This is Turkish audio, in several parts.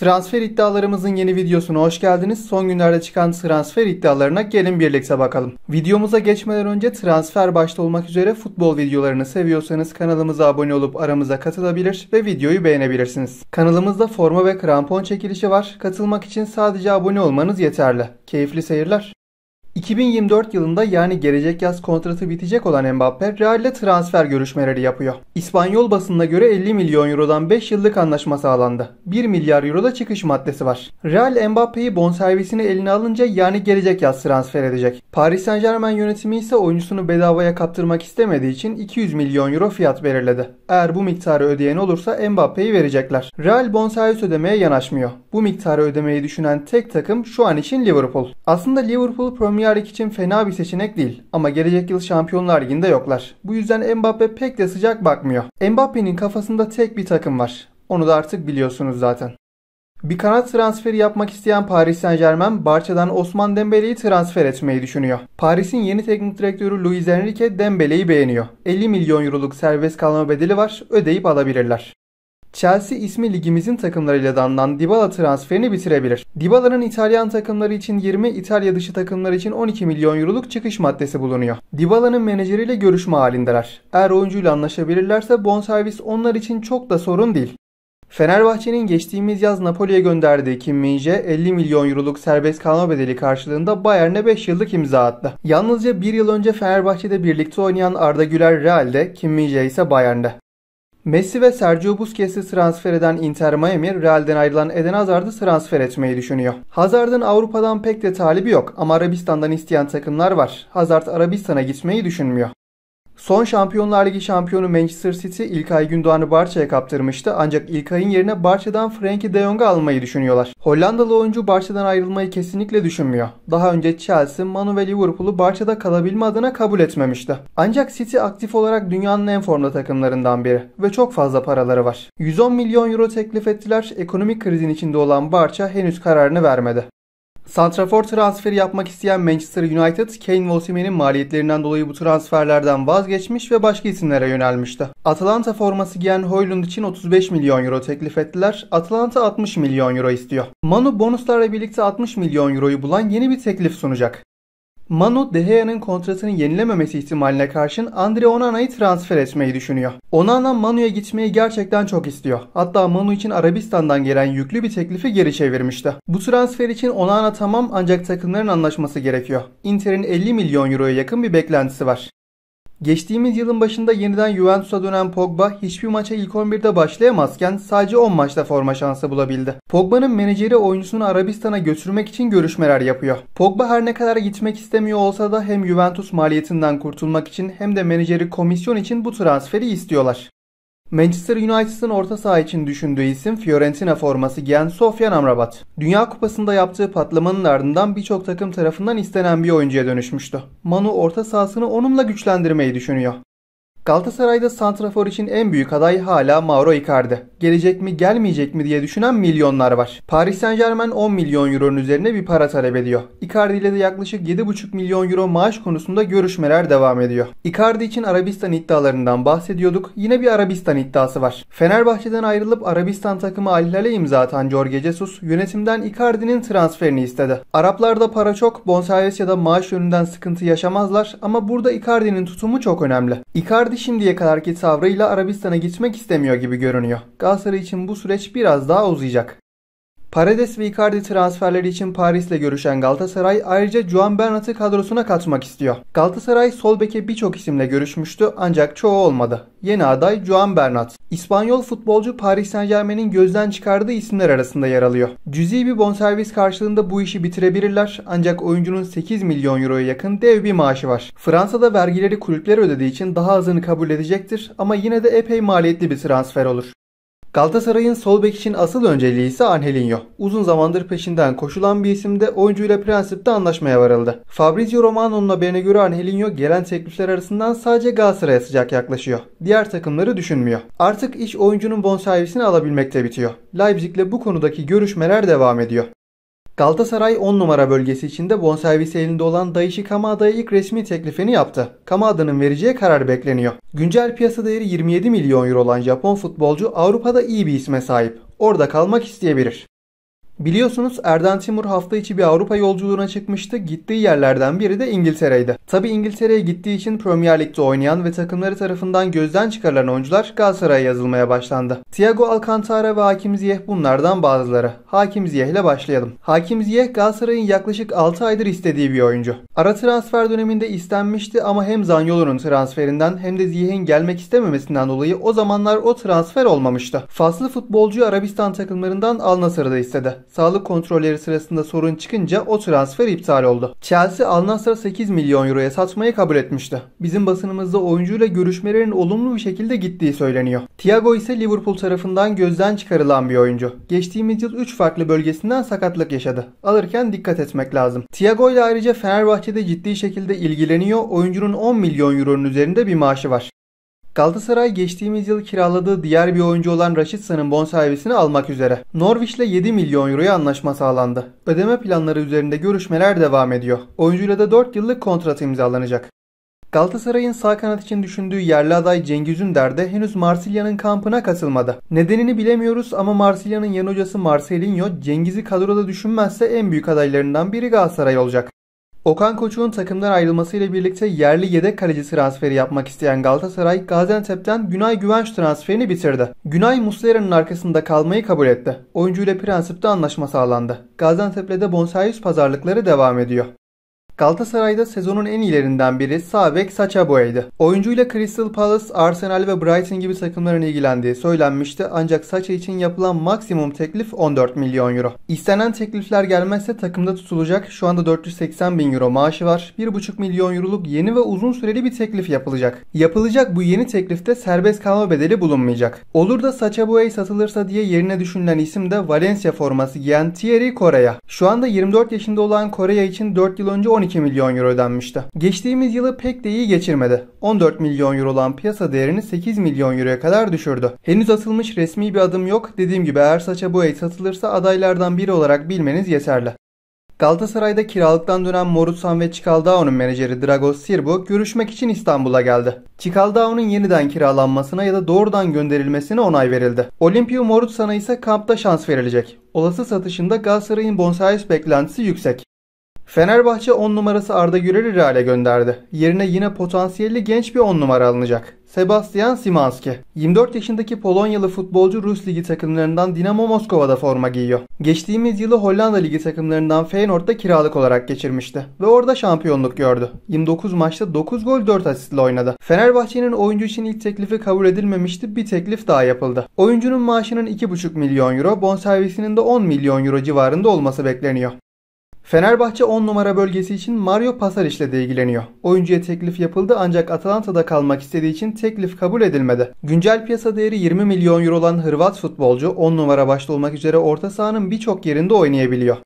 Transfer iddialarımızın yeni videosuna hoş geldiniz. Son günlerde çıkan transfer iddialarına gelin birlikte bakalım. Videomuza geçmeden önce transfer başta olmak üzere futbol videolarını seviyorsanız kanalımıza abone olup aramıza katılabilir ve videoyu beğenebilirsiniz. Kanalımızda forma ve krampon çekilişi var. Katılmak için sadece abone olmanız yeterli. Keyifli seyirler. 2024 yılında yani gelecek yaz kontratı bitecek olan Mbappe Real'le transfer görüşmeleri yapıyor. İspanyol basınına göre 50 milyon eurodan 5 yıllık anlaşma sağlandı. 1 milyar euro da çıkış maddesi var. Real Mbappe'yi bonservisini eline alınca yani gelecek yaz transfer edecek. Paris Saint Germain yönetimi ise oyuncusunu bedavaya kaptırmak istemediği için 200 milyon euro fiyat belirledi. Eğer bu miktarı ödeyen olursa Mbappe'yi verecekler. Real bonservis ödemeye yanaşmıyor. Bu miktarı ödemeyi düşünen tek takım şu an için Liverpool. Aslında Liverpool Premier Lig için fena bir seçenek değil ama gelecek yıl Şampiyonlar Ligi'nde yoklar. Bu yüzden Mbappe pek de sıcak bakmıyor. Mbappe'nin kafasında tek bir takım var. Onu da artık biliyorsunuz zaten. Bir kanat transferi yapmak isteyen Paris Saint Germain, Barça'dan Osman Dembele'yi transfer etmeyi düşünüyor. Paris'in yeni teknik direktörü Luis Enrique Dembele'yi beğeniyor. 50 milyon euroluk serbest kalma bedeli var, ödeyip alabilirler. Chelsea ismi ligimizin takımlarıyla danılan Dybala transferini bitirebilir. Dybala'nın İtalyan takımları için 20, İtalya dışı takımları için 12 milyon euroluk çıkış maddesi bulunuyor. Dybala'nın menajeriyle görüşme halindeler. Eğer oyuncuyla anlaşabilirlerse bonservis onlar için çok da sorun değil. Fenerbahçe'nin geçtiğimiz yaz Napoli'ye gönderdiği Kim Minje 50 milyon euroluk serbest kalma bedeli karşılığında Bayern'e 5 yıllık imza attı. Yalnızca bir yıl önce Fenerbahçe'de birlikte oynayan Arda Güler Real'de, Kim Minje ise Bayern'de. Messi ve Sergio Busquets'i transfer eden Inter Miami, Real'den ayrılan Eden Hazard'ı transfer etmeyi düşünüyor. Hazard'ın Avrupa'dan pek de talibi yok ama Arabistan'dan isteyen takımlar var. Hazard Arabistan'a gitmeyi düşünmüyor. Son Şampiyonlar Ligi şampiyonu Manchester City İlkay Gündoğan'ı Barça'ya kaptırmıştı ancak İlkay'ın yerine Barça'dan Frankie de Jong'u almayı düşünüyorlar. Hollandalı oyuncu Barça'dan ayrılmayı kesinlikle düşünmüyor. Daha önce Chelsea, Manu ve Liverpool'u Barça'da kalabilme adına kabul etmemişti. Ancak City aktif olarak dünyanın en formda takımlarından biri ve çok fazla paraları var. 110 milyon euro teklif ettiler, ekonomik krizin içinde olan Barça henüz kararını vermedi. Santrafor transferi yapmak isteyen Manchester United, Kane ve maliyetlerinden dolayı bu transferlerden vazgeçmiş ve başka isimlere yönelmişti. Atalanta forması giyen Hoylund için 35 milyon euro teklif ettiler. Atalanta 60 milyon euro istiyor. Manu bonuslarla birlikte 60 milyon euroyu bulan yeni bir teklif sunacak. Manu De kontratını yenilememesi ihtimaline karşın Andre Onana'yı transfer etmeyi düşünüyor. Onana Manu'ya gitmeyi gerçekten çok istiyor. Hatta Manu için Arabistan'dan gelen yüklü bir teklifi geri çevirmişti. Bu transfer için Onana tamam ancak takımların anlaşması gerekiyor. Inter'in 50 milyon euroya yakın bir beklentisi var. Geçtiğimiz yılın başında yeniden Juventus'a dönen Pogba hiçbir maça ilk 11'de başlayamazken sadece 10 maçta forma şansı bulabildi. Pogba'nın menajeri oyuncusunu Arabistan'a götürmek için görüşmeler yapıyor. Pogba her ne kadar gitmek istemiyor olsa da hem Juventus maliyetinden kurtulmak için hem de menajeri komisyon için bu transferi istiyorlar. Manchester United'ın orta saha için düşündüğü isim Fiorentina forması giyen Sofyan Amrabat. Dünya Kupası'nda yaptığı patlamanın ardından birçok takım tarafından istenen bir oyuncuya dönüşmüştü. Manu orta sahasını onunla güçlendirmeyi düşünüyor. Galatasaray'da santrafor için en büyük aday hala Mauro Icardi. Gelecek mi gelmeyecek mi diye düşünen milyonlar var. Paris Saint Germain 10 milyon euronun üzerine bir para talep ediyor. Icardi ile de yaklaşık 7,5 milyon euro maaş konusunda görüşmeler devam ediyor. Icardi için Arabistan iddialarından bahsediyorduk. Yine bir Arabistan iddiası var. Fenerbahçe'den ayrılıp Arabistan takımı Al Hilal'e imza atan Jorge Jesus yönetimden Icardi'nin transferini istedi. Araplarda para çok, bonservis ya da maaş yönünden sıkıntı yaşamazlar ama burada Icardi'nin tutumu çok önemli. Icardi şimdiye kadarki tavrıyla Arabistan'a gitmek istemiyor gibi görünüyor. Galatasaray için bu süreç biraz daha uzayacak. Paredes ve Icardi transferleri için Paris'le görüşen Galatasaray ayrıca Juan Bernat'ı kadrosuna katmak istiyor. Galatasaray sol beke birçok isimle görüşmüştü ancak çoğu olmadı. Yeni aday Juan Bernat. İspanyol futbolcu Paris Saint Germain'in gözden çıkardığı isimler arasında yer alıyor. Cüzi bir bonservis karşılığında bu işi bitirebilirler ancak oyuncunun 8 milyon euroya yakın dev bir maaşı var. Fransa'da vergileri kulüpler ödediği için daha azını kabul edecektir ama yine de epey maliyetli bir transfer olur. Galatasaray'ın sol bek için asıl önceliği ise Angelinho. Uzun zamandır peşinden koşulan bir isimde oyuncuyla prensipte anlaşmaya varıldı. Fabrizio Romano'nun haberine göre Angelinho gelen teklifler arasından sadece Galatasaray'a sıcak yaklaşıyor. Diğer takımları düşünmüyor. Artık iş oyuncunun bonservisini alabilmekte bitiyor. Leipzig'le bu konudaki görüşmeler devam ediyor. Galatasaray 10 numara bölgesi içinde bonservisi elinde olan Daishi Kamada'ya ilk resmi teklifini yaptı. Kamada'nın vereceği karar bekleniyor. Güncel piyasa değeri 27 milyon euro olan Japon futbolcu Avrupa'da iyi bir isme sahip. Orada kalmak isteyebilir. Biliyorsunuz Erden Timur hafta içi bir Avrupa yolculuğuna çıkmıştı. Gittiği yerlerden biri de İngiltere'ydi. Tabi İngiltere'ye gittiği için Premier Lig'de oynayan ve takımları tarafından gözden çıkarılan oyuncular Galatasaray'a yazılmaya başlandı. Thiago Alcantara ve Hakim Ziyeh bunlardan bazıları. Hakim Ziyeh ile başlayalım. Hakim Ziyeh Galatasaray'ın yaklaşık 6 aydır istediği bir oyuncu. Ara transfer döneminde istenmişti ama hem Zanyolo'nun transferinden hem de Ziyeh'in gelmek istememesinden dolayı o zamanlar o transfer olmamıştı. Faslı futbolcu Arabistan takımlarından Al Nasır'da istedi sağlık kontrolleri sırasında sorun çıkınca o transfer iptal oldu. Chelsea Al 8 milyon euroya satmayı kabul etmişti. Bizim basınımızda oyuncuyla görüşmelerin olumlu bir şekilde gittiği söyleniyor. Thiago ise Liverpool tarafından gözden çıkarılan bir oyuncu. Geçtiğimiz yıl 3 farklı bölgesinden sakatlık yaşadı. Alırken dikkat etmek lazım. Thiago ile ayrıca Fenerbahçe'de ciddi şekilde ilgileniyor. Oyuncunun 10 milyon euronun üzerinde bir maaşı var. Galatasaray geçtiğimiz yıl kiraladığı diğer bir oyuncu olan Rashidsa'nın bonservisini almak üzere. Norwich'le 7 milyon euroya anlaşma sağlandı. Ödeme planları üzerinde görüşmeler devam ediyor. Oyuncuyla da 4 yıllık kontrat imzalanacak. Galatasaray'ın sağ kanat için düşündüğü yerli aday Cengiz Ünder de henüz Marsilya'nın kampına katılmadı. Nedenini bilemiyoruz ama Marsilya'nın yan hocası Marcelinho Cengiz'i kadroda düşünmezse en büyük adaylarından biri Galatasaray olacak. Okan Koçuk'un takımdan ayrılmasıyla birlikte yerli yedek kaleci transferi yapmak isteyen Galatasaray Gaziantep'ten Günay Güvenç transferini bitirdi. Günay Muslera'nın arkasında kalmayı kabul etti. Oyuncu ile prensipte anlaşma sağlandı. Gaziantep'le de bonservis pazarlıkları devam ediyor. Galatasaray'da sezonun en iyilerinden biri sağ bek Sachaboy'du. Oyuncuyla Crystal Palace, Arsenal ve Brighton gibi takımların ilgilendiği söylenmişti ancak Saça için yapılan maksimum teklif 14 milyon euro. İstenen teklifler gelmezse takımda tutulacak şu anda 480 bin euro maaşı var. 1,5 milyon euroluk yeni ve uzun süreli bir teklif yapılacak. Yapılacak bu yeni teklifte serbest kalma bedeli bulunmayacak. Olur da Sachaboy satılırsa diye yerine düşünülen isim de Valencia forması giyen Thierry Correa. Şu anda 24 yaşında olan Correa için 4 yıl önce 12 12 milyon euro ödenmişti. Geçtiğimiz yılı pek de iyi geçirmedi. 14 milyon euro olan piyasa değerini 8 milyon euroya kadar düşürdü. Henüz atılmış resmi bir adım yok. Dediğim gibi eğer saça bu el satılırsa adaylardan biri olarak bilmeniz yeterli. Galatasaray'da kiralıktan dönen Morutsan ve Çikaldao'nun menajeri Dragos Sirbu görüşmek için İstanbul'a geldi. Çikaldao'nun yeniden kiralanmasına ya da doğrudan gönderilmesine onay verildi. Olimpio Morutsan'a ise kampta şans verilecek. Olası satışında Galatasaray'ın bonservis beklentisi yüksek. Fenerbahçe 10 numarası Arda Güler'i Real'e gönderdi. Yerine yine potansiyelli genç bir 10 numara alınacak. Sebastian Simanski. 24 yaşındaki Polonyalı futbolcu Rus Ligi takımlarından Dinamo Moskova'da forma giyiyor. Geçtiğimiz yılı Hollanda Ligi takımlarından Feyenoord'da kiralık olarak geçirmişti ve orada şampiyonluk gördü. 29 maçta 9 gol 4 asistle oynadı. Fenerbahçe'nin oyuncu için ilk teklifi kabul edilmemişti bir teklif daha yapıldı. Oyuncunun maaşının 2,5 milyon euro, bonservisinin de 10 milyon euro civarında olması bekleniyor. Fenerbahçe 10 numara bölgesi için Mario Pasalic ile de ilgileniyor. Oyuncuya teklif yapıldı ancak Atalanta'da kalmak istediği için teklif kabul edilmedi. Güncel piyasa değeri 20 milyon euro olan Hırvat futbolcu 10 numara başta olmak üzere orta sahanın birçok yerinde oynayabiliyor.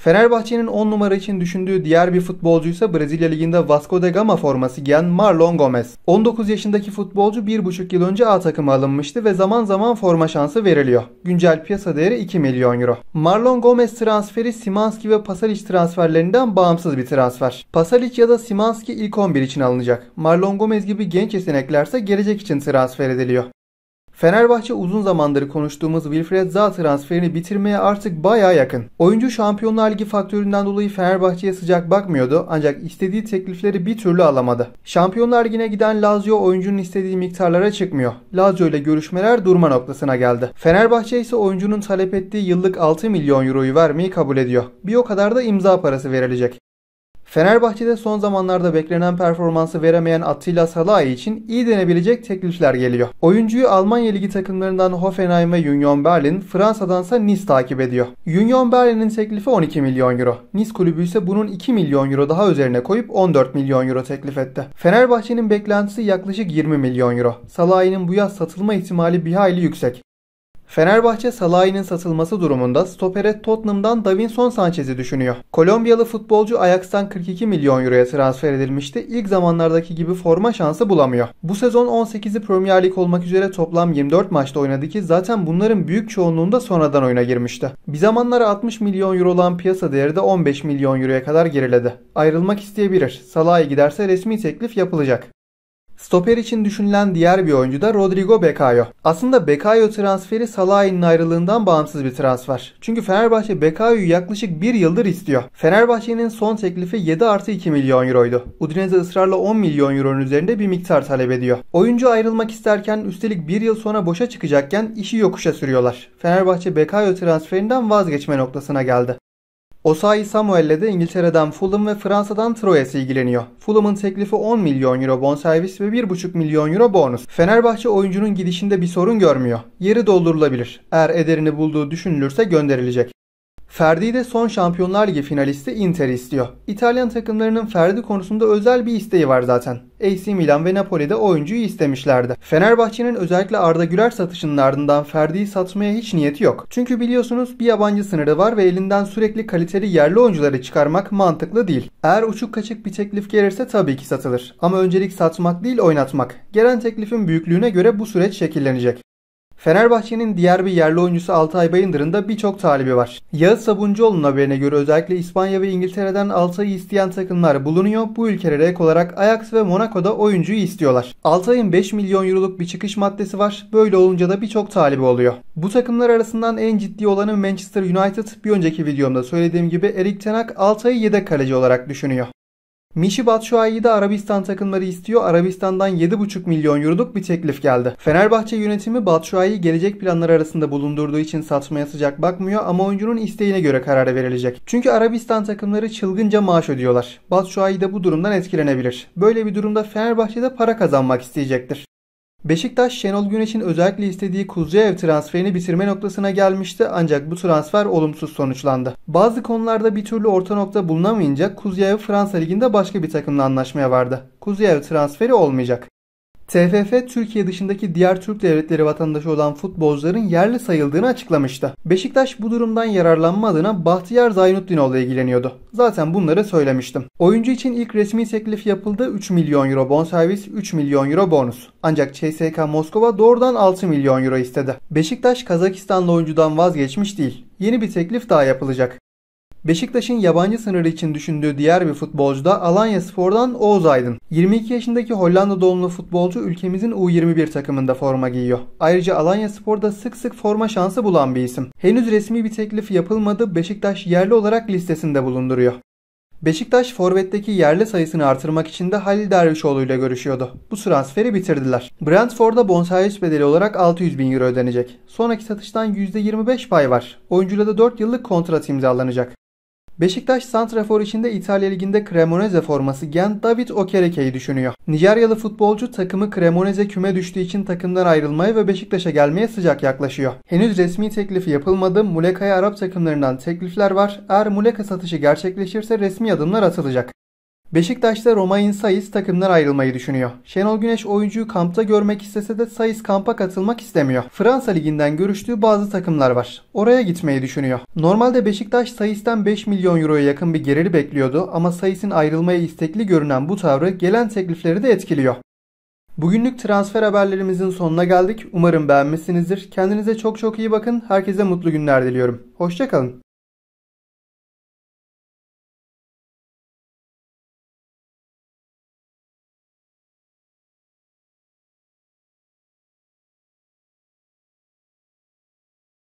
Fenerbahçe'nin 10 numara için düşündüğü diğer bir futbolcu ise Brezilya Ligi'nde Vasco da Gama forması giyen Marlon Gomez. 19 yaşındaki futbolcu 1,5 yıl önce A takıma alınmıştı ve zaman zaman forma şansı veriliyor. Güncel piyasa değeri 2 milyon euro. Marlon Gomez transferi Simanski ve Pasalic transferlerinden bağımsız bir transfer. Pasalic ya da Simanski ilk 11 için alınacak. Marlon Gomez gibi genç yeteneklerse gelecek için transfer ediliyor. Fenerbahçe uzun zamandır konuştuğumuz Wilfred Zaha transferini bitirmeye artık baya yakın. Oyuncu Şampiyonlar Ligi faktöründen dolayı Fenerbahçe'ye sıcak bakmıyordu ancak istediği teklifleri bir türlü alamadı. Şampiyonlar Ligi'ne giden Lazio oyuncunun istediği miktarlara çıkmıyor. Lazio ile görüşmeler durma noktasına geldi. Fenerbahçe ise oyuncunun talep ettiği yıllık 6 milyon euroyu vermeyi kabul ediyor. Bir o kadar da imza parası verilecek. Fenerbahçe'de son zamanlarda beklenen performansı veremeyen Attila Salai için iyi denebilecek teklifler geliyor. Oyuncuyu Almanya Ligi takımlarından Hoffenheim ve Union Berlin, Fransa'dansa Nice takip ediyor. Union Berlin'in teklifi 12 milyon euro. Nice kulübü ise bunun 2 milyon euro daha üzerine koyup 14 milyon euro teklif etti. Fenerbahçe'nin beklentisi yaklaşık 20 milyon euro. Salai'nin bu yaz satılma ihtimali bir hayli yüksek. Fenerbahçe Salah'ın satılması durumunda stopere Tottenham'dan Davinson Sanchez'i düşünüyor. Kolombiyalı futbolcu Ajax'tan 42 milyon euroya transfer edilmişti. İlk zamanlardaki gibi forma şansı bulamıyor. Bu sezon 18'i Premier Lig olmak üzere toplam 24 maçta oynadı ki zaten bunların büyük çoğunluğunda sonradan oyuna girmişti. Bir zamanlar 60 milyon euro olan piyasa değeri de 15 milyon euroya kadar geriledi. Ayrılmak isteyebilir. Salah'a giderse resmi teklif yapılacak. Stoper için düşünülen diğer bir oyuncu da Rodrigo Bekayo. Aslında Bekayo transferi Salah'ın ayrılığından bağımsız bir transfer. Çünkü Fenerbahçe Bekayo'yu yaklaşık bir yıldır istiyor. Fenerbahçe'nin son teklifi 7 artı 2 milyon euroydu. Udinese ısrarla 10 milyon euronun üzerinde bir miktar talep ediyor. Oyuncu ayrılmak isterken üstelik bir yıl sonra boşa çıkacakken işi yokuşa sürüyorlar. Fenerbahçe Bekayo transferinden vazgeçme noktasına geldi. Osai Samuel'le de İngiltere'den Fulham ve Fransa'dan Troyes ilgileniyor. Fulham'ın teklifi 10 milyon euro bonservis ve 1,5 milyon euro bonus. Fenerbahçe oyuncunun gidişinde bir sorun görmüyor. Yeri doldurulabilir. Eğer ederini bulduğu düşünülürse gönderilecek. Ferdi de son Şampiyonlar Ligi finalisti Inter istiyor. İtalyan takımlarının Ferdi konusunda özel bir isteği var zaten. AC Milan ve Napoli'de oyuncuyu istemişlerdi. Fenerbahçe'nin özellikle Arda Güler satışının ardından Ferdi'yi satmaya hiç niyeti yok. Çünkü biliyorsunuz bir yabancı sınırı var ve elinden sürekli kaliteli yerli oyuncuları çıkarmak mantıklı değil. Eğer uçuk kaçık bir teklif gelirse tabii ki satılır. Ama öncelik satmak değil oynatmak. Gelen teklifin büyüklüğüne göre bu süreç şekillenecek. Fenerbahçe'nin diğer bir yerli oyuncusu Altay Bayındır'ın da birçok talibi var. Yağız Sabuncuoğlu'nun haberine göre özellikle İspanya ve İngiltere'den Altay'ı isteyen takımlar bulunuyor. Bu ülkelere ek olarak Ajax ve Monaco'da oyuncuyu istiyorlar. Altay'ın 5 milyon euroluk bir çıkış maddesi var. Böyle olunca da birçok talibi oluyor. Bu takımlar arasından en ciddi olanı Manchester United. Bir önceki videomda söylediğim gibi Erik Tenak Altay'ı yedek kaleci olarak düşünüyor. Mişi Batshuayi'yi de Arabistan takımları istiyor. Arabistan'dan 7,5 milyon euroluk bir teklif geldi. Fenerbahçe yönetimi Batshuayi'yi gelecek planlar arasında bulundurduğu için satmaya sıcak bakmıyor ama oyuncunun isteğine göre karar verilecek. Çünkü Arabistan takımları çılgınca maaş ödüyorlar. Batshuayi de bu durumdan etkilenebilir. Böyle bir durumda Fenerbahçe de para kazanmak isteyecektir. Beşiktaş Şenol Güneş'in özellikle istediği Kuzcaev transferini bitirme noktasına gelmişti ancak bu transfer olumsuz sonuçlandı. Bazı konularda bir türlü orta nokta bulunamayınca Kuzcaev Fransa Ligi'nde başka bir takımla anlaşmaya vardı. Kuzcaev transferi olmayacak. TFF Türkiye dışındaki diğer Türk devletleri vatandaşı olan futbolcuların yerli sayıldığını açıklamıştı. Beşiktaş bu durumdan yararlanma adına Bahtiyar Zaynuddinoğlu ilgileniyordu. Zaten bunları söylemiştim. Oyuncu için ilk resmi teklif yapıldı 3 milyon euro bonservis, 3 milyon euro bonus. Ancak CSK Moskova doğrudan 6 milyon euro istedi. Beşiktaş Kazakistanlı oyuncudan vazgeçmiş değil. Yeni bir teklif daha yapılacak. Beşiktaş'ın yabancı sınırı için düşündüğü diğer bir futbolcu da Alanya Spor'dan Oğuz Aydın. 22 yaşındaki Hollanda doğumlu futbolcu ülkemizin U21 takımında forma giyiyor. Ayrıca Alanya Spor'da sık sık forma şansı bulan bir isim. Henüz resmi bir teklif yapılmadı Beşiktaş yerli olarak listesinde bulunduruyor. Beşiktaş forvetteki yerli sayısını artırmak için de Halil Dervişoğlu ile görüşüyordu. Bu transferi bitirdiler. Brentford'a bonservis bedeli olarak 600 bin euro ödenecek. Sonraki satıştan %25 pay var. Oyuncuyla da 4 yıllık kontrat imzalanacak. Beşiktaş santrafor içinde İtalya Ligi'nde Cremonese forması giyen David Okereke'yi düşünüyor. Nijeryalı futbolcu takımı Cremonese küme düştüğü için takımdan ayrılmaya ve Beşiktaş'a gelmeye sıcak yaklaşıyor. Henüz resmi teklifi yapılmadı. Muleka'ya Arap takımlarından teklifler var. Eğer Muleka satışı gerçekleşirse resmi adımlar atılacak. Beşiktaş'ta Romain Sayıs takımlar ayrılmayı düşünüyor. Şenol Güneş oyuncuyu kampta görmek istese de Sayıs kampa katılmak istemiyor. Fransa liginden görüştüğü bazı takımlar var. Oraya gitmeyi düşünüyor. Normalde Beşiktaş Sayıs'tan 5 milyon euroya yakın bir geliri bekliyordu ama Sayıs'ın ayrılmaya istekli görünen bu tavrı gelen teklifleri de etkiliyor. Bugünlük transfer haberlerimizin sonuna geldik. Umarım beğenmişsinizdir. Kendinize çok çok iyi bakın. Herkese mutlu günler diliyorum. Hoşçakalın.